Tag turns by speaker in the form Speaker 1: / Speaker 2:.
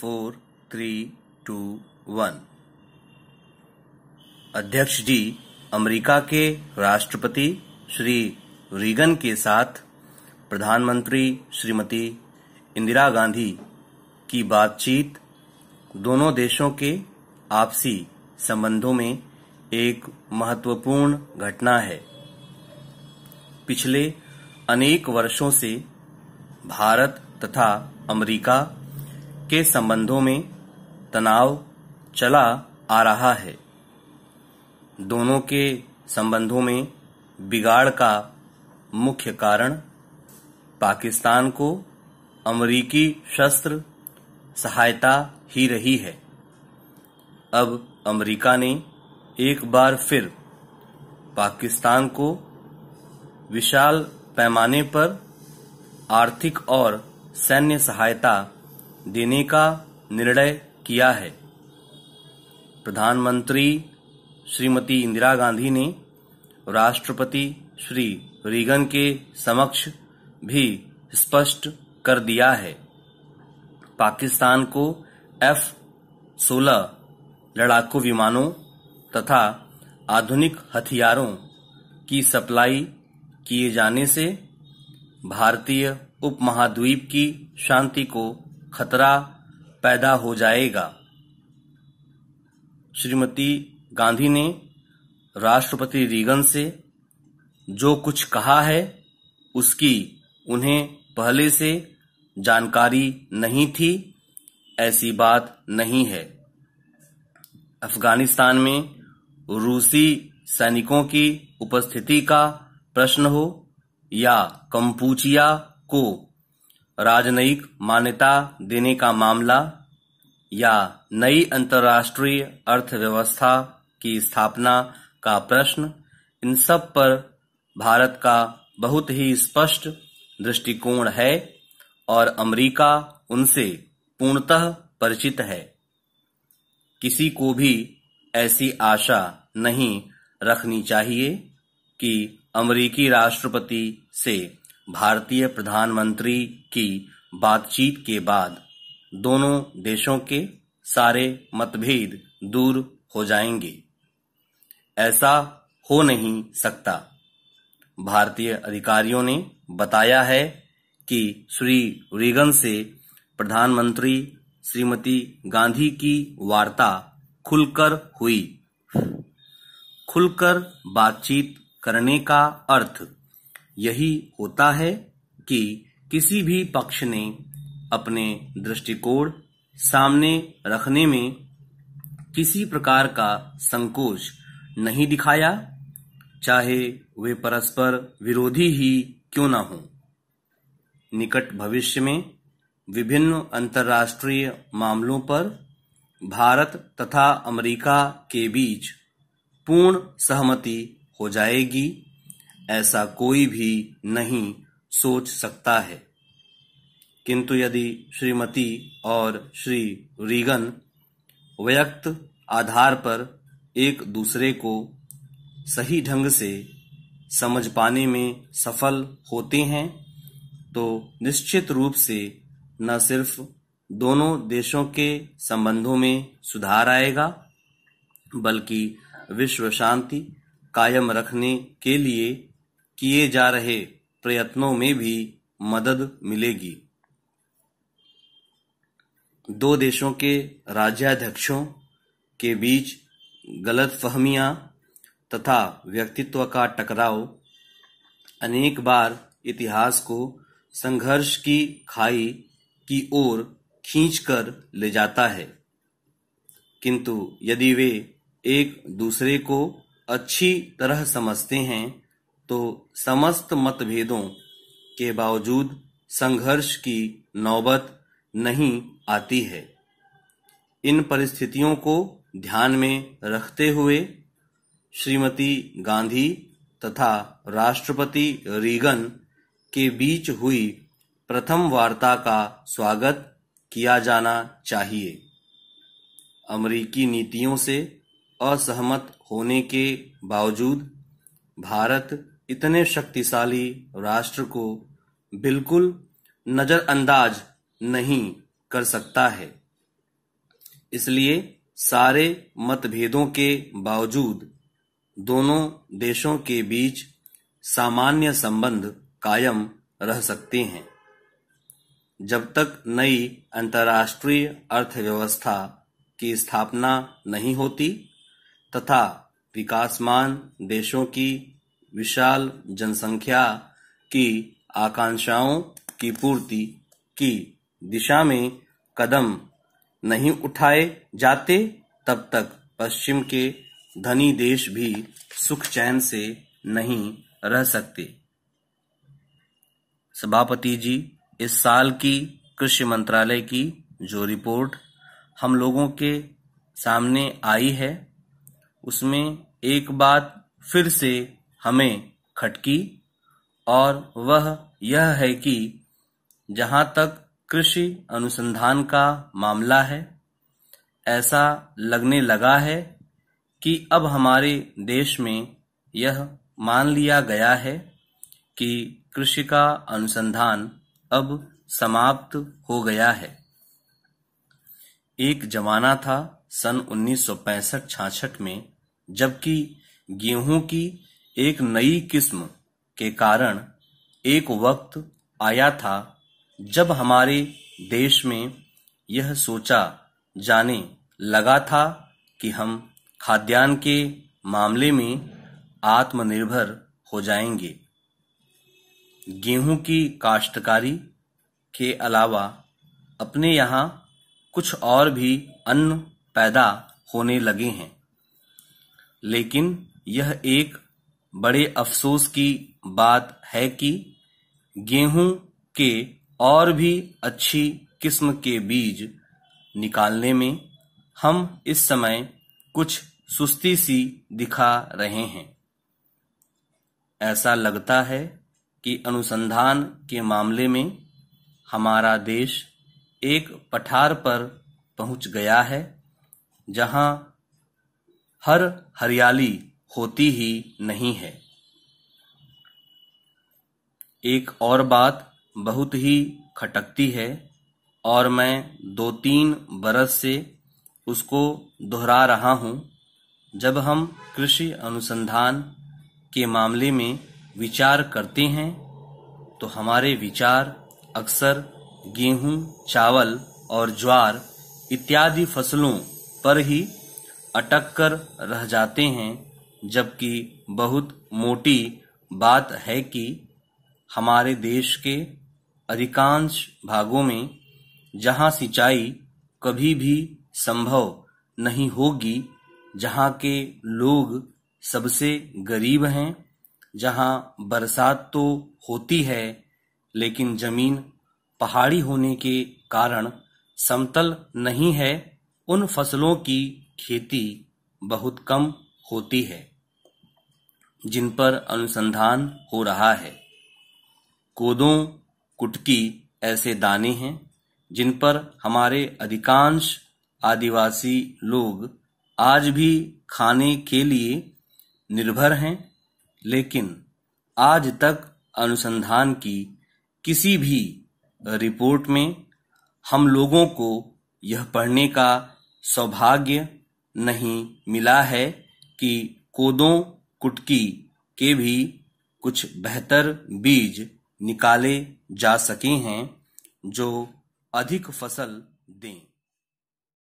Speaker 1: four three to one अध्यक्ष जी America के राष्ट्रपति श्री रीगन के साथ प्रधानमंत्री श्रीमती इंदिरा गांधी की बातचीत दोनों देशों के आपसी संबंधों में एक महत्वपूर्ण घटना है पिछले अनेक वर्षों से भारत तथा अमेरिका के संबंधों में तनाव चला आ रहा है दोनों के संबंधों में बिगाड़ का मुख्य कारण पाकिस्तान को अमरीकी शस्त्र सहायता ही रही है अब अमरीका ने एक बार फिर पाकिस्तान को विशाल पैमाने पर आर्थिक और सैन्य सहायता देने का निर्णय किया है प्रधानमंत्री श्रीमती इंदिरा गांधी ने राष्ट्रपति श्री रीगन के समक्ष भी स्पष्ट कर दिया है पाकिस्तान को एफ सोलह लड़ाकू विमानों तथा आधुनिक हथियारों की सप्लाई किए जाने से भारतीय उपमहाद्वीप की शांति को खतरा पैदा हो जाएगा श्रीमती गांधी ने राष्ट्रपति रीगन से जो कुछ कहा है उसकी उन्हें पहले से जानकारी नहीं थी ऐसी बात नहीं है अफगानिस्तान में रूसी सैनिकों की उपस्थिति का प्रश्न हो या कंपूचिया को राजनयिक मान्यता देने का मामला या नई अंतर्राष्ट्रीय अर्थव्यवस्था की स्थापना का प्रश्न इन सब पर भारत का बहुत ही स्पष्ट दृष्टिकोण है और अमेरिका उनसे पूर्णतः परिचित है किसी को भी ऐसी आशा नहीं रखनी चाहिए कि अमेरिकी राष्ट्रपति से भारतीय प्रधानमंत्री की बातचीत के बाद दोनों देशों के सारे मतभेद दूर हो जाएंगे ऐसा हो नहीं सकता भारतीय अधिकारियों ने बताया है कि श्री रीगन से प्रधानमंत्री श्रीमती गांधी की वार्ता खुलकर हुई खुलकर बातचीत करने का अर्थ यही होता है कि किसी भी पक्ष ने अपने दृष्टिकोण सामने रखने में किसी प्रकार का संकोच नहीं दिखाया चाहे वे परस्पर विरोधी ही क्यों ना हों निकट भविष्य में विभिन्न अंतर्राष्ट्रीय मामलों पर भारत तथा अमेरिका के बीच पूर्ण सहमति हो जाएगी ऐसा कोई भी नहीं सोच सकता है किंतु यदि श्रीमती और श्री रीगन व्यक्त आधार पर एक दूसरे को सही ढंग से समझ पाने में सफल होते हैं तो निश्चित रूप से न सिर्फ दोनों देशों के संबंधों में सुधार आएगा बल्कि विश्व शांति कायम रखने के लिए किए जा रहे प्रयत्नों में भी मदद मिलेगी दो देशों के राज्याध्यक्षों के बीच गलत फहमियां तथा व्यक्तित्व का टकराव अनेक बार इतिहास को संघर्ष की खाई की ओर खींचकर ले जाता है किंतु यदि वे एक दूसरे को अच्छी तरह समझते हैं तो समस्त मतभेदों के बावजूद संघर्ष की नौबत नहीं आती है इन परिस्थितियों को ध्यान में रखते हुए श्रीमती गांधी तथा राष्ट्रपति रीगन के बीच हुई प्रथम वार्ता का स्वागत किया जाना चाहिए अमरीकी नीतियों से असहमत होने के बावजूद भारत इतने शक्तिशाली राष्ट्र को बिल्कुल नजरअंदाज नहीं कर सकता है इसलिए सारे मतभेदों के बावजूद दोनों देशों के बीच सामान्य संबंध कायम रह सकते हैं जब तक नई अंतर्राष्ट्रीय अर्थव्यवस्था की स्थापना नहीं होती तथा विकासमान देशों की विशाल जनसंख्या की आकांक्षाओं की पूर्ति की दिशा में कदम नहीं उठाए जाते तब तक पश्चिम के धनी देश भी सुख चैन से नहीं रह सकते सभापति जी इस साल की कृषि मंत्रालय की जो रिपोर्ट हम लोगों के सामने आई है उसमें एक बात फिर से हमें खटकी और वह यह है कि जहां तक कृषि अनुसंधान का मामला है ऐसा लगने लगा है कि अब हमारे देश में यह मान लिया गया है कि कृषि का अनुसंधान अब समाप्त हो गया है एक जमाना था सन 1965-66 में जबकि गेहूं की एक नई किस्म के कारण एक वक्त आया था जब हमारे देश में यह सोचा जाने लगा था कि हम खाद्यान्न के मामले में आत्मनिर्भर हो जाएंगे गेहूं की काश्तकारी के अलावा अपने यहाँ कुछ और भी अन्न पैदा होने लगे हैं लेकिन यह एक बड़े अफ़सोस की बात है कि गेहूं के और भी अच्छी किस्म के बीज निकालने में हम इस समय कुछ सुस्ती सी दिखा रहे हैं ऐसा लगता है कि अनुसंधान के मामले में हमारा देश एक पठार पर पहुंच गया है जहां हर हरियाली होती ही नहीं है एक और बात बहुत ही खटकती है और मैं दो तीन बरस से उसको दोहरा रहा हूँ जब हम कृषि अनुसंधान के मामले में विचार करते हैं तो हमारे विचार अक्सर गेहूं, चावल और ज्वार इत्यादि फसलों पर ही अटक कर रह जाते हैं जबकि बहुत मोटी बात है कि हमारे देश के अधिकांश भागों में जहां सिंचाई कभी भी संभव नहीं होगी जहां के लोग सबसे गरीब हैं जहां बरसात तो होती है लेकिन जमीन पहाड़ी होने के कारण समतल नहीं है उन फसलों की खेती बहुत कम होती है जिन पर अनुसंधान हो रहा है कोदों कुटकी ऐसे दाने हैं जिन पर हमारे अधिकांश आदिवासी लोग आज भी खाने के लिए निर्भर हैं लेकिन आज तक अनुसंधान की किसी भी रिपोर्ट में हम लोगों को यह पढ़ने का सौभाग्य नहीं मिला है कि कोदो कुटकी के भी कुछ बेहतर बीज निकाले जा सके हैं जो अधिक फसल दें